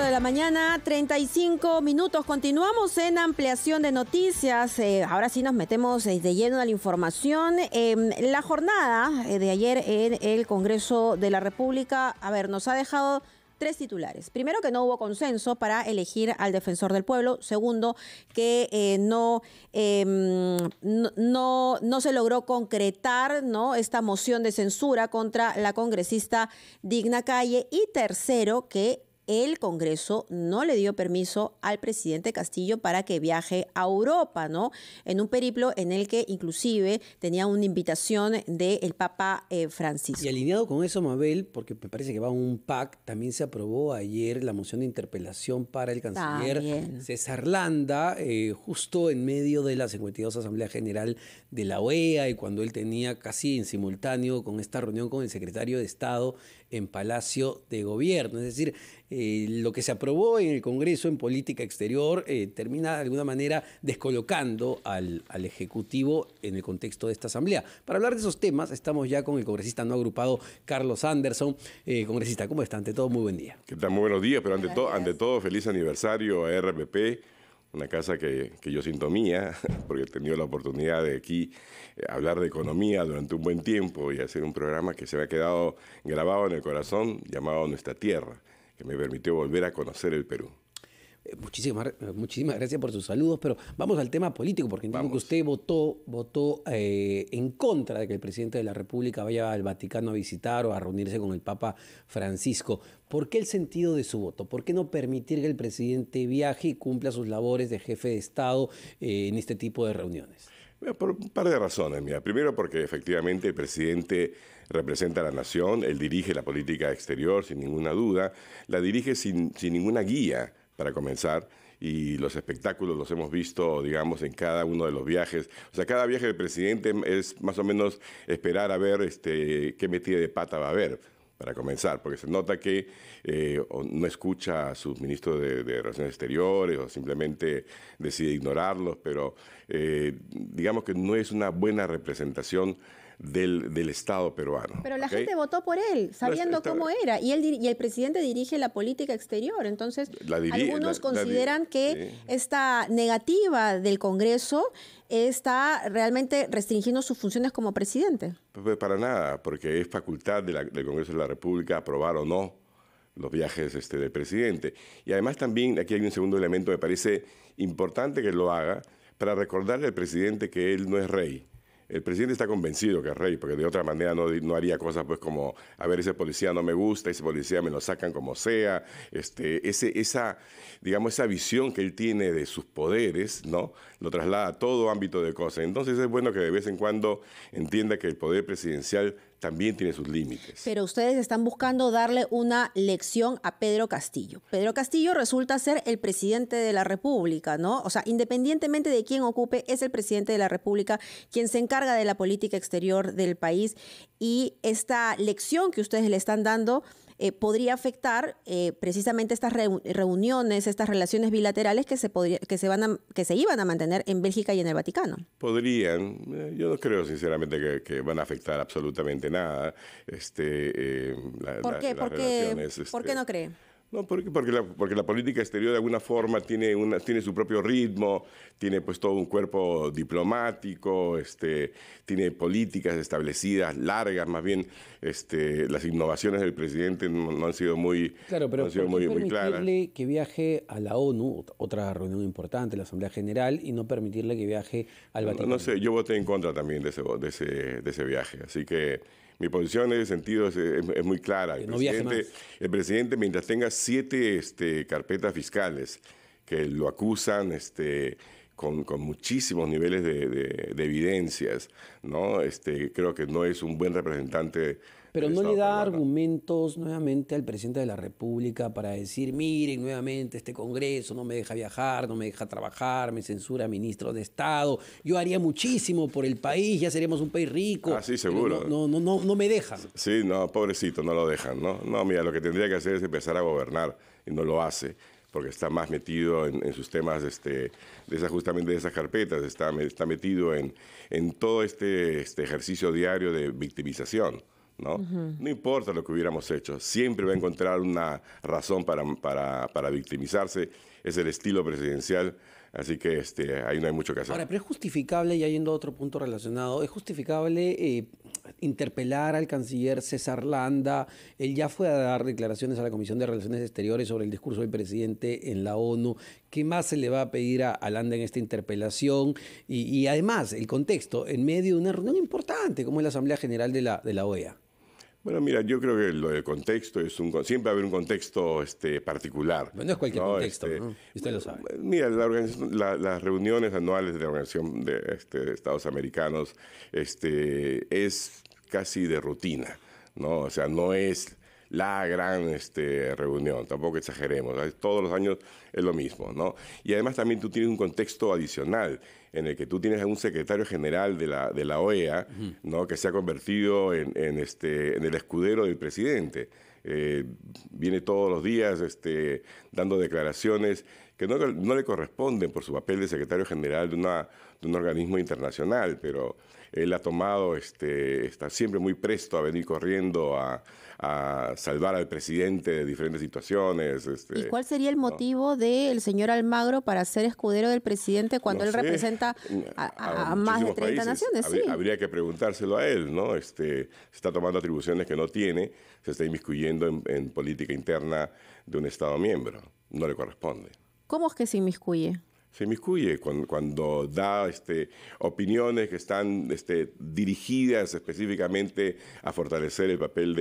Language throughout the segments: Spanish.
de la mañana, 35 minutos. Continuamos en ampliación de noticias. Eh, ahora sí nos metemos eh, de lleno a la información. Em, la jornada eh, de ayer en el Congreso de la República, a ver, nos ha dejado tres titulares. Primero, que no hubo consenso para elegir al defensor del pueblo. Segundo, que em, no, no, se logró concretar ¿no? esta moción de censura contra la congresista Digna Calle. Y tercero, que el Congreso no le dio permiso al presidente Castillo para que viaje a Europa, ¿no? En un periplo en el que inclusive tenía una invitación del Papa eh, Francisco. Y alineado con eso, Mabel, porque me parece que va un pack, también se aprobó ayer la moción de interpelación para el canciller César Landa, eh, justo en medio de la 52 Asamblea General de la OEA y cuando él tenía casi en simultáneo con esta reunión con el secretario de Estado en Palacio de Gobierno. Es decir, eh, lo que se aprobó en el Congreso en política exterior eh, termina de alguna manera descolocando al, al, Ejecutivo en el contexto de esta Asamblea. Para hablar de esos temas, estamos ya con el congresista no agrupado Carlos Anderson. Eh, congresista, ¿cómo está? Ante todo, muy buen día. ¿Qué tan Muy buenos días, pero ante, todo, ante todo, feliz aniversario a RPP una casa que, que, yo siento mía, porque he tenido la oportunidad de aquí eh, hablar de economía durante un buen tiempo y hacer un programa que se me ha quedado grabado en el corazón llamado Nuestra Tierra, que me permitió volver a conocer el Perú. Eh, muchísimas, eh, muchísimas gracias por sus saludos, pero vamos al tema político, porque entiendo que usted votó, votó eh, en contra de que el presidente de la República vaya al Vaticano a visitar o a reunirse con el Papa Francisco. ¿Por qué el sentido de su voto? ¿Por qué no permitir que el presidente viaje y cumpla sus labores de jefe de Estado en este tipo de reuniones? Por un par de razones, mira. Primero porque efectivamente el presidente representa a la nación, él dirige la política exterior sin ninguna duda, la dirige sin, sin ninguna guía para comenzar, y los espectáculos los hemos visto, digamos, en cada uno de los viajes. O sea, cada viaje del presidente es más o menos esperar a ver este, qué metida de pata va a haber, para comenzar, porque se nota que eh, no escucha a sus ministros de, Relaciones Exteriores o simplemente decide ignorarlos, pero eh, digamos que no es una buena representación del, Estado peruano. Pero la gente votó por él, sabiendo cómo era. Y, el presidente dirige la política exterior. Entonces, algunos consideran que esta negativa del Congreso está realmente restringiendo sus funciones como presidente. Pues, pues, para nada, porque es facultad del Congreso de la República aprobar o no los viajes este, del presidente. Y además también aquí hay un segundo elemento, me parece importante que lo haga, para recordarle al presidente que él no es rey el presidente está convencido que es rey, porque de otra manera no, no, haría cosas pues como, a ver, ese policía no me gusta, ese policía me lo sacan como sea, este, ese, esa, digamos, esa visión que él tiene de sus poderes, ¿no? Lo traslada a todo ámbito de cosas. Entonces es bueno que de vez en cuando entienda que el poder presidencial también tiene sus límites. Pero ustedes están buscando darle una lección a Pedro Castillo. Pedro Castillo resulta ser el presidente de la República, ¿no? O sea, independientemente de quién ocupe, es el presidente de la República quien se encarga de la política exterior del país y esta lección que ustedes le están dando eh, podría afectar eh, precisamente estas reuniones, estas relaciones bilaterales que se, que, se van que se iban a mantener en Bélgica y en el Vaticano. Podrían, eh, yo no creo sinceramente que, van a afectar absolutamente nada. Este, ¿Por qué este, no cree? No, porque, porque, la, porque la política exterior de alguna forma tiene, una, tiene su propio ritmo, tiene pues todo un cuerpo diplomático, este, tiene políticas establecidas, largas, más bien este, las innovaciones del presidente no, han sido muy, claro, pero no han sido muy, que viaje a la ONU, otra reunión importante, la Asamblea General, y no permitirle que viaje al Vaticano? No, no sé, yo voté en contra también de ese, de ese, de ese viaje, así que mi posición en ese sentido es, eh, muy clara. El, presidente, mientras tenga siete este, carpetas fiscales que lo acusan, este, con, muchísimos niveles de, evidencias, ¿no? Este, creo que no es un buen representante. Pero no le da argumentos nuevamente al presidente de la República para decir, miren, nuevamente este Congreso no me deja viajar, no me deja trabajar, me censura ministro de Estado, yo haría muchísimo por el país, ya seríamos un país rico. Ah, sí, seguro. No, no, no, no, me dejan. Sí, no, pobrecito, no lo dejan, ¿no? No, mira, lo que tendría que hacer es empezar a gobernar y no lo hace porque está más metido en, sus temas este, de esa, justamente de esas carpetas, está, está metido en, en todo este, este ejercicio diario de victimización. ¿no? ¿no? importa lo que hubiéramos hecho, siempre va a encontrar una razón para, para, para victimizarse. Es el estilo presidencial Así que este, ahí no hay mucho que hacer. Ahora, pero es justificable, y yendo a otro punto relacionado, es justificable eh, interpelar al canciller César Landa. Él ya fue a dar declaraciones a la Comisión de Relaciones Exteriores sobre el discurso del presidente en la ONU. ¿Qué más se le va a pedir a, a Landa en esta interpelación? Y, y, además, el contexto, en medio de una reunión importante como es la Asamblea General de la, de la OEA. Bueno, mira, yo creo que lo del contexto es un siempre va a haber un contexto este, particular. No, es cualquier contexto, este, ¿no? usted lo sabe. Eh, mira, las reuniones anuales de la Organización este, de, Estados Americanos este, es casi de rutina, ¿no? O sea, no es la gran este, reunión, tampoco exageremos, todos los años es lo mismo, ¿no? Y además también tú tienes un contexto adicional en el que tú tienes a un secretario general de la, OEA, e ¿no? Que se ha convertido en, este, en el escudero del presidente. Eh, viene todos los días este, dando declaraciones que no, le corresponden por su papel de secretario general de, una, de un organismo internacional, pero él ha tomado, este, está siempre muy presto a venir corriendo a, salvar al presidente de diferentes situaciones. Este, ¿Y cuál sería el motivo del señor Almagro para ser escudero del presidente cuando él representa a, más de 30 naciones? Habría, habría, que preguntárselo a él, ¿no? Este, se está tomando atribuciones que no tiene, se está inmiscuyendo en política interna de un Estado miembro. No le corresponde. ¿Cómo es que se inmiscuye? se inmiscuye cuando, da este, opiniones que están este, dirigidas específicamente a fortalecer el papel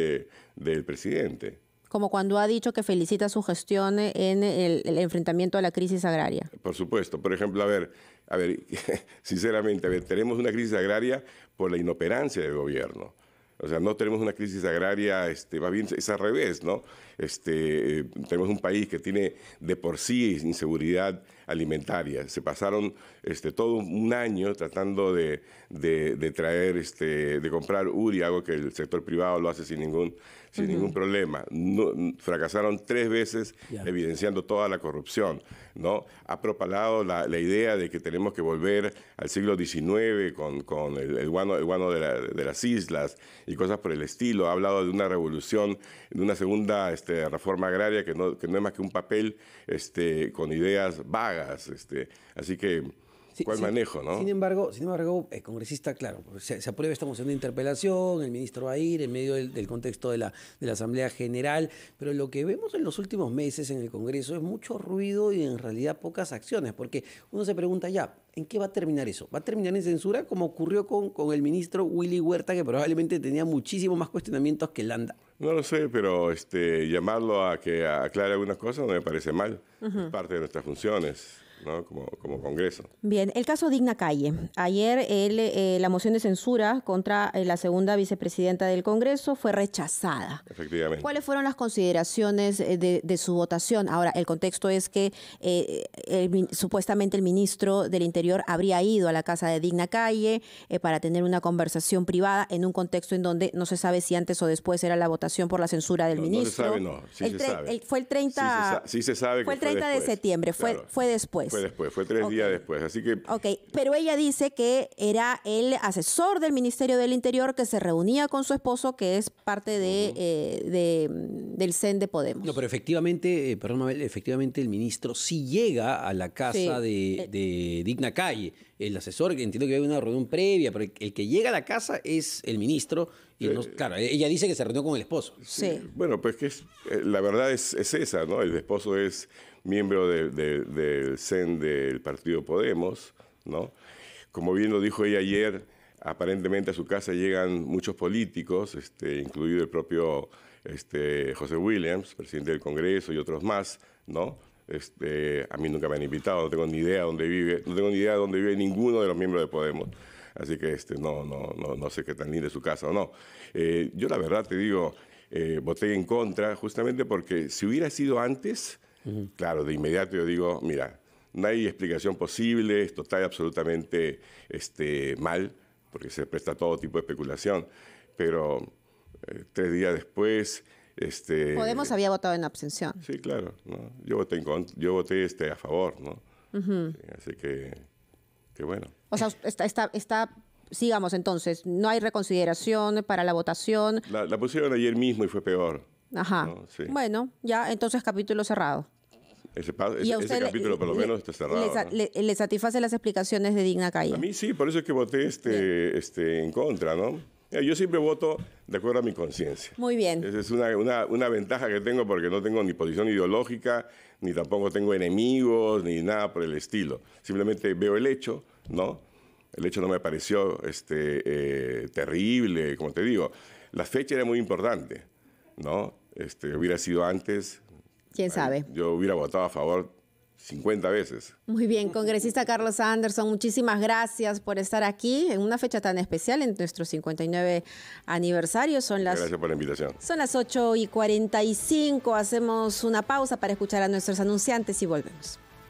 del presidente. Como cuando ha dicho que felicita su gestión en el, enfrentamiento a la crisis agraria. Por supuesto. Por ejemplo, a ver, a ver, sinceramente, a ver, tenemos una crisis agraria por la inoperancia del gobierno. O sea, no tenemos una crisis agraria, este, bien es al revés, ¿no? Este, eh, tenemos un país que tiene de por sí inseguridad alimentaria. Se pasaron este, todo un año tratando de, de, traer, este, de comprar URI, algo que el sector privado lo hace sin ningún, sin ningún problema. fracasaron tres veces evidenciando toda la corrupción. ¿no? Ha propalado la, la, idea de que tenemos que volver al siglo XIX con, con el, guano, el guano de, de, las islas y cosas por el estilo. Ha hablado de una revolución, de una segunda este, este, reforma agraria que no, que no es más que un papel este, con ideas vagas. Este, así que manejo, ¿no? Sin embargo, sin embargo el eh, congresista, claro, se, aprueba esta moción de interpelación, el ministro va a ir en medio del, contexto de la, de la Asamblea General, pero lo que vemos en los últimos meses en el Congreso es mucho ruido y en realidad pocas acciones, porque uno se pregunta ya, ¿en qué va a terminar eso? ¿Va a terminar en censura como ocurrió con, con el ministro Willy Huerta, que probablemente tenía muchísimos más cuestionamientos que Landa? No lo sé, pero este, llamarlo a que aclare algunas cosas no me parece mal. Es parte de nuestras funciones. Como, Congreso. Bien, el caso Digna Calle. Ayer eh, la moción de censura contra eh, la segunda vicepresidenta del Congreso fue rechazada. Efectivamente. ¿Cuáles fueron las consideraciones eh, de, su votación? Ahora, el contexto es que supuestamente el ministro del Interior habría ido a la casa de Digna Calle para tener una conversación privada en un contexto en donde no se sabe si antes o después era la votación por la censura del ministro. No se sabe, no. fue el 30, se, sabe 30 de septiembre, fue después. Fue después, fue tres días después. Así que. Ok, pero ella dice que era el asesor del Ministerio del Interior que se reunía con su esposo, que es parte de, eh, mm, del CEN de Podemos. No, pero efectivamente, eh, perdón, efectivamente el ministro sí llega a la casa eh. de, Digna Calle. El asesor, entiendo que hay una reunión previa, pero el que llega a la casa es el ministro. Y claro, e-, ella dice que se reunió con el esposo. Sí. Bueno, pues que la verdad es, es esa, ¿no? El esposo es miembro del CEN del Partido Podemos, ¿no? Como bien lo dijo ella ayer, aparentemente a su casa llegan muchos políticos, este, incluido el propio este, José Williams, presidente del Congreso y otros más, ¿no? Este, a mí nunca me han invitado, no tengo ni idea dónde vive, no tengo ni idea dónde vive ninguno de los miembros de Podemos. Así que este, no, no, no, sé qué tan linda es su casa o no. Eh, yo la verdad te digo, eh, voté en contra justamente porque si hubiera sido antes, Claro, de inmediato yo digo, mira, no hay explicación posible, esto está absolutamente este, mal, porque se presta todo tipo de especulación, pero eh, tres días después... Este, Podemos había votado en abstención. Sí, claro. Yo voté, yo voté este, a favor, ¿no? así que, que, bueno. O sea, está, está, sigamos entonces, no hay reconsideración para la votación. La, pusieron ayer mismo y fue peor. Ajá. Bueno, ya entonces capítulo cerrado. Ese, capítulo, por lo menos, está cerrado. Le, satisface las explicaciones de Digna Calle? A mí sí, por eso es que voté este, este, en contra, ¿no? Eh, yo siempre voto de acuerdo a mi conciencia. Muy bien. Esa es una, una, una, ventaja que tengo porque no tengo ni posición ideológica, ni tampoco tengo enemigos, ni nada por el estilo. Simplemente veo el hecho, ¿no? El hecho no me pareció este, eh, terrible, como te digo. La fecha era muy importante, ¿no? Este, hubiera sido antes, ¿Quién sabe? Yo hubiera votado a favor 50 veces. Muy bien, congresista Carlos Anderson, muchísimas gracias por estar aquí en una fecha tan especial, en nuestro 59 aniversario. Son las, gracias por la invitación. Son las 8 y 45, hacemos una pausa para escuchar a nuestros anunciantes y volvemos.